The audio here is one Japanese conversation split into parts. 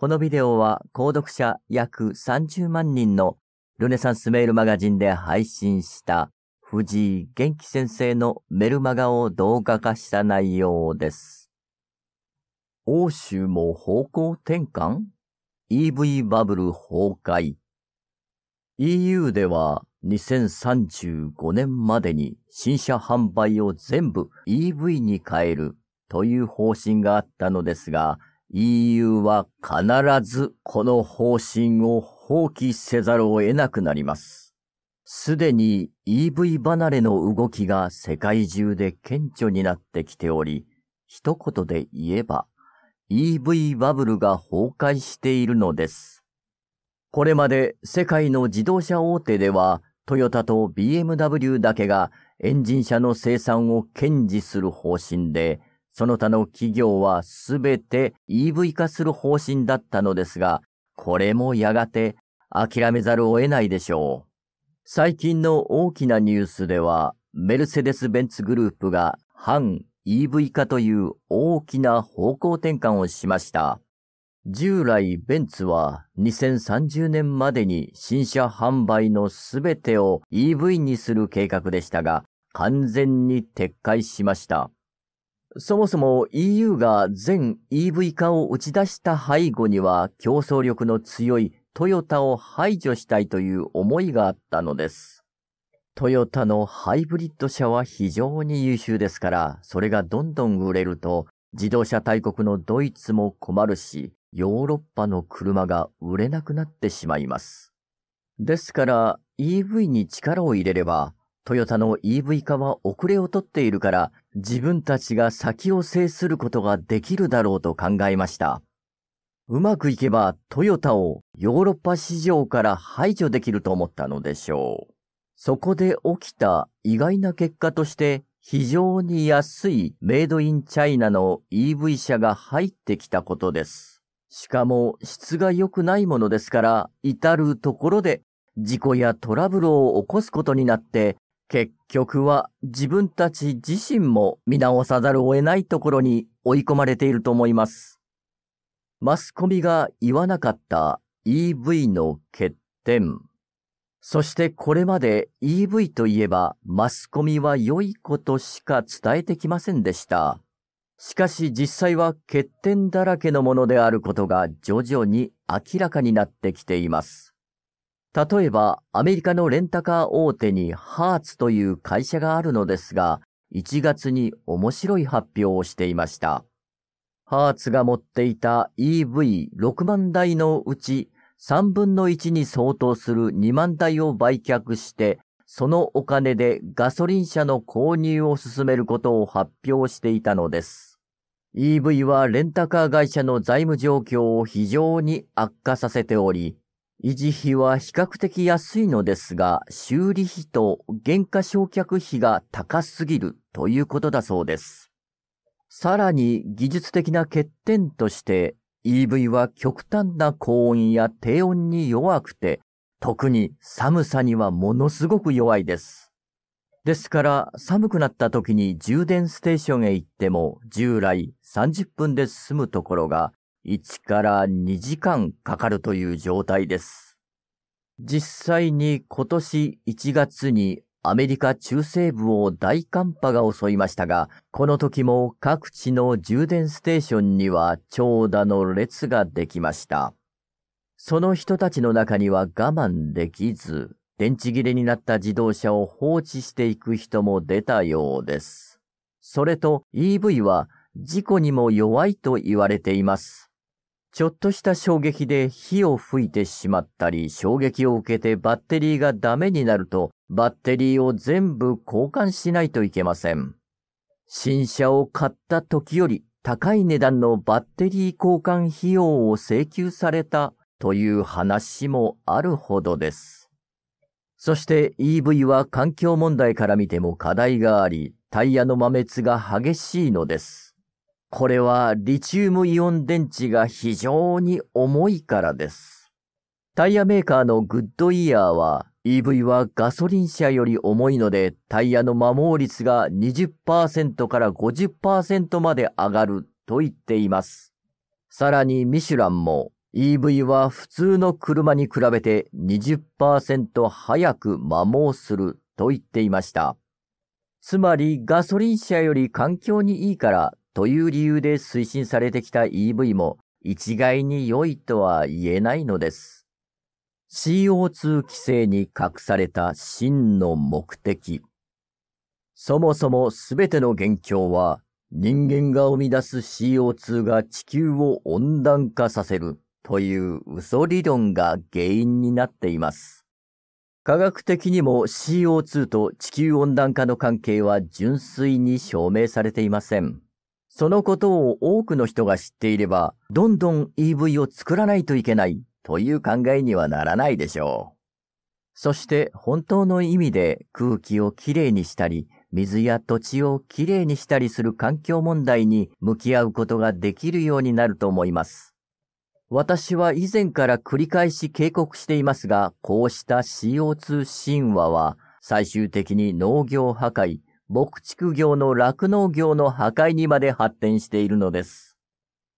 このビデオは、購読者約30万人のルネサンスメールマガジンで配信した藤井元気先生のメルマガを動画化した内容です。欧州も方向転換 ?EV バブル崩壊。EU では2035年までに新車販売を全部 EV に変えるという方針があったのですが、EU は必ずこの方針を放棄せざるを得なくなります。すでに EV 離れの動きが世界中で顕著になってきており、一言で言えば EV バブルが崩壊しているのです。これまで世界の自動車大手ではトヨタと BMW だけがエンジン車の生産を堅持する方針で、その他の企業はすべて EV 化する方針だったのですが、これもやがて諦めざるを得ないでしょう。最近の大きなニュースでは、メルセデス・ベンツグループが反 EV 化という大きな方向転換をしました。従来ベンツは2030年までに新車販売のすべてを EV にする計画でしたが、完全に撤回しました。そもそも EU が全 EV 化を打ち出した背後には競争力の強いトヨタを排除したいという思いがあったのです。トヨタのハイブリッド車は非常に優秀ですから、それがどんどん売れると、自動車大国のドイツも困るし、ヨーロッパの車が売れなくなってしまいます。ですから EV に力を入れればトヨタの EV 化は遅れをとっているから、自分たちが先を制することができるだろうと考えました。うまくいけばトヨタをヨーロッパ市場から排除できると思ったのでしょう。そこで起きた意外な結果として非常に安いメイドインチャイナの EV 車が入ってきたことです。しかも質が良くないものですから至るところで事故やトラブルを起こすことになって結局は自分たち自身も見直さざるを得ないところに追い込まれていると思います。マスコミが言わなかった EV の欠点。そしてこれまで EV といえばマスコミは良いことしか伝えてきませんでした。しかし実際は欠点だらけのものであることが徐々に明らかになってきています。例えば、アメリカのレンタカー大手にハーツという会社があるのですが、1月に面白い発表をしていました。ハーツが持っていた EV6 万台のうち3分の1に相当する2万台を売却して、そのお金でガソリン車の購入を進めることを発表していたのです。EV はレンタカー会社の財務状況を非常に悪化させており、維持費は比較的安いのですが、修理費と減価償却費が高すぎるということだそうです。さらに技術的な欠点として EV は極端な高温や低温に弱くて、特に寒さにはものすごく弱いです。ですから寒くなった時に充電ステーションへ行っても従来30分で済むところが1から2時間かかるという状態です。実際に今年1月にアメリカ中西部を大寒波が襲いましたが、この時も各地の充電ステーションには長蛇の列ができました。その人たちの中には我慢できず、電池切れになった自動車を放置していく人も出たようです。それと EV は事故にも弱いと言われています。ちょっとした衝撃で火を吹いてしまったり、衝撃を受けてバッテリーがダメになると、バッテリーを全部交換しないといけません。新車を買った時より高い値段のバッテリー交換費用を請求されたという話もあるほどです。そして EV は環境問題から見ても課題があり、タイヤの摩滅が激しいのです。これはリチウムイオン電池が非常に重いからです。タイヤメーカーのグッドイヤーは EV はガソリン車より重いのでタイヤの摩耗率が20%から50%まで上がると言っています。さらにミシュランも EV は普通の車に比べて20%早く摩耗すると言っていました。つまりガソリン車より環境にいいからという理由で推進されてきた EV も一概に良いとは言えないのです。CO2 規制に隠された真の目的。そもそも全ての元凶は人間が生み出す CO2 が地球を温暖化させるという嘘理論が原因になっています。科学的にも CO2 と地球温暖化の関係は純粋に証明されていません。そのことを多くの人が知っていれば、どんどん EV を作らないといけないという考えにはならないでしょう。そして本当の意味で空気をきれいにしたり、水や土地をきれいにしたりする環境問題に向き合うことができるようになると思います。私は以前から繰り返し警告していますが、こうした CO2 神話は最終的に農業破壊、牧畜業の酪農業の破壊にまで発展しているのです。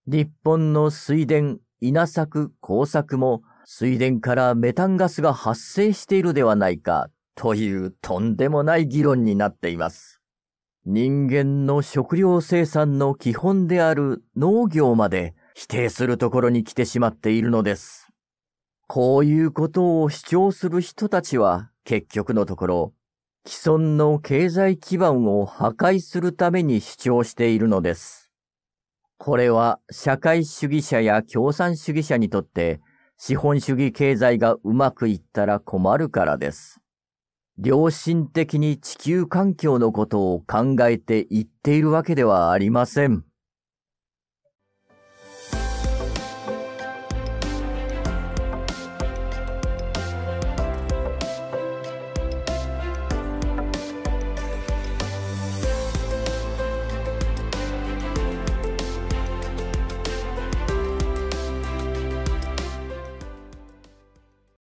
日本の水田、稲作、工作も水田からメタンガスが発生しているではないかというとんでもない議論になっています。人間の食料生産の基本である農業まで否定するところに来てしまっているのです。こういうことを主張する人たちは結局のところ既存の経済基盤を破壊するために主張しているのです。これは社会主義者や共産主義者にとって資本主義経済がうまくいったら困るからです。良心的に地球環境のことを考えて言っているわけではありません。